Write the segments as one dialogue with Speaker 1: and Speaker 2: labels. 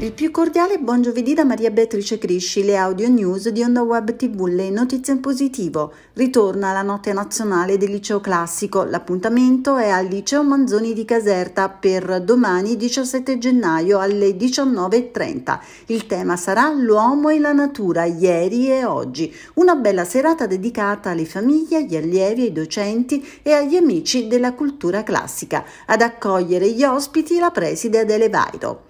Speaker 1: Il più cordiale buon giovedì da Maria Beatrice Crisci, le audio news di Onda Web TV, le notizie in positivo. Ritorna la notte nazionale del liceo classico, l'appuntamento è al liceo Manzoni di Caserta per domani 17 gennaio alle 19.30. Il tema sarà l'uomo e la natura, ieri e oggi. Una bella serata dedicata alle famiglie, agli allievi, ai docenti e agli amici della cultura classica. Ad accogliere gli ospiti la preside Adele Vairo.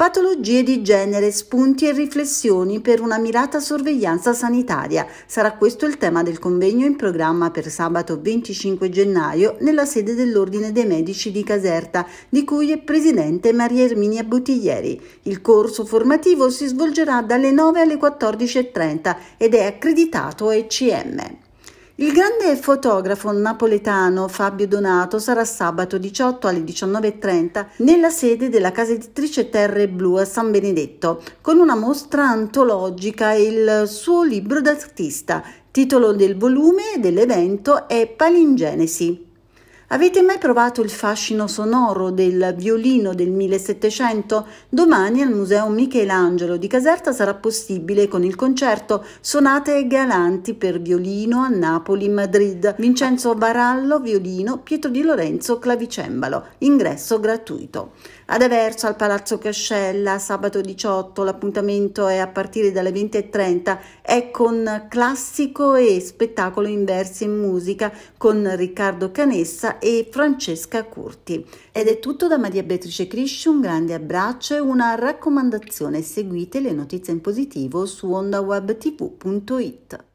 Speaker 1: Patologie di genere, spunti e riflessioni per una mirata sorveglianza sanitaria. Sarà questo il tema del convegno in programma per sabato 25 gennaio nella sede dell'Ordine dei Medici di Caserta, di cui è presidente Maria Erminia Bottiglieri. Il corso formativo si svolgerà dalle 9 alle 14.30 ed è accreditato a ECM. Il grande fotografo napoletano Fabio Donato sarà sabato 18 alle 19.30 nella sede della casa editrice Terre Blu a San Benedetto con una mostra antologica e il suo libro d'artista. Titolo del volume dell'evento è Palingenesi. Avete mai provato il fascino sonoro del violino del 1700? Domani al Museo Michelangelo di Caserta sarà possibile con il concerto Sonate e Galanti per violino a Napoli, Madrid. Vincenzo Barallo, violino, Pietro Di Lorenzo, clavicembalo. Ingresso gratuito. Ad Averso, al Palazzo Cascella, sabato 18, l'appuntamento è a partire dalle 20.30, è con classico e spettacolo in versi e musica con Riccardo Canessa e Francesca Curti. Ed è tutto da Maria Beatrice Crisci, un grande abbraccio e una raccomandazione, seguite le notizie in positivo su ondawebtv.it.